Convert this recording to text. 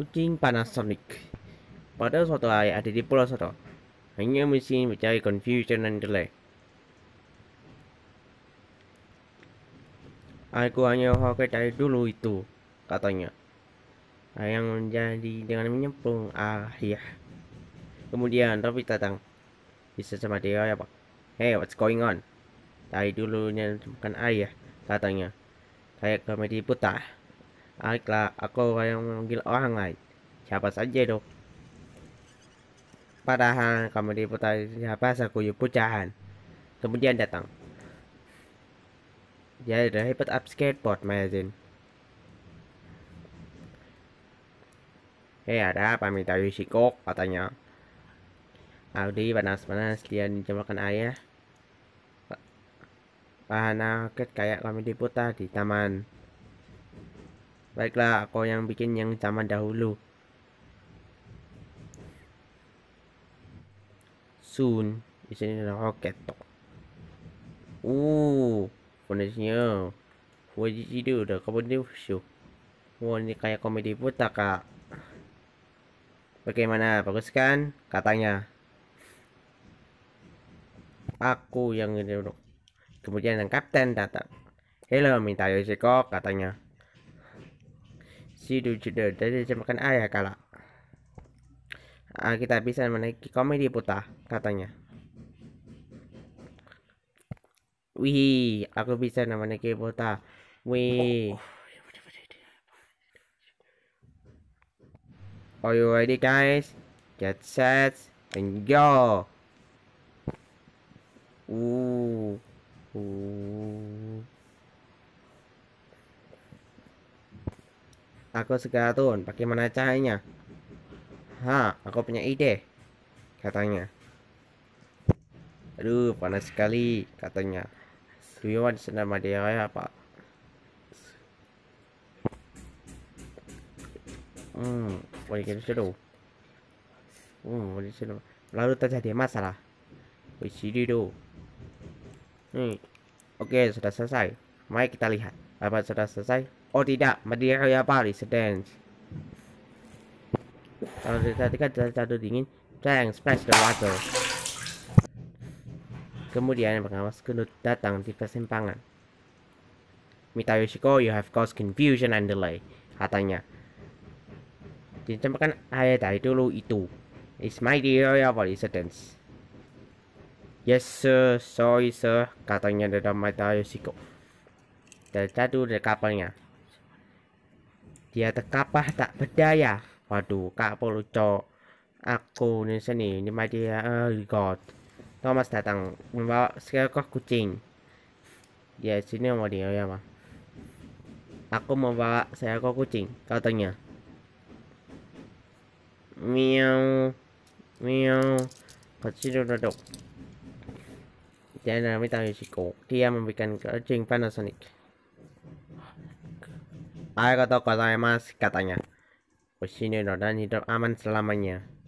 kucing Panasonic. Pada suatu hari ada di Pulau Soto. Hanya mesin mencari confusion dan delay. Aku hanya hoke dari dulu itu, katanya. Yang menjadi dengan menyempung ah ya. Kemudian tapi datang. Bisa sama dia ya pak. Hey, what's going on? Dari dulunya bukan ayah, katanya. Kayak komedi putar. Baiklah, aku yang memanggil orang lain. Siapa saja dok? Padahal kamu diputar siapa sakuyu pucahan. Kemudian datang. Dia ada hebat up skateboard magazine. Eh, Hei ada apa minta shikok katanya. Audi panas-panas dia dijamakan ayah. Bahan kayak kami diputar di taman baiklah aku yang bikin yang zaman dahulu soon di sini ada roket tok uh kondisinya, wajib tidur udah kau dia show Wah oh, ini kayak komedi buta kak Bagaimana bagus kan katanya Aku yang ini Kemudian yang kapten datang Hello minta Yoshiko katanya judul-judul dari jemakan ayah ya, kala ah, kita bisa menaiki komedi putar katanya wih aku bisa menaiki putar wih oh, oh, ya, Are you ready guys? Get set and go! Ooh. Aku segera turun. Bagaimana caranya? Ha, aku punya ide. Katanya. Aduh, panas sekali. Katanya. Do you want sendal apa? Hmm, boleh seru. Hmm, boleh seru. Lalu terjadi masalah. Wis sini Hmm. Oke, sudah selesai. Mari kita lihat. Apa sudah selesai? Oh tidak, ya Paris sedang. Kalau kita tingkat dari satu dingin, Trang splash the water. Kemudian pengawas gendut datang di persimpangan. Mita Yoshiko, you have caused confusion and delay, katanya. Dicampakan air dari dulu itu. It's my dear of residence. Yes sir, sorry sir, katanya dalam Mita Yoshiko dari dari kapalnya dia terkapah tak berdaya waduh kak perlu cok aku di sini ini mati oh god Thomas datang membawa seekor kucing Dia sini mau dia ya mah aku membawa seekor kucing katanya miau miau kecil duduk Dia kami tahu risiko dia memberikan kucing Panasonic Ayo kata gozaimasu katanya. Di sini dan hidup aman selamanya.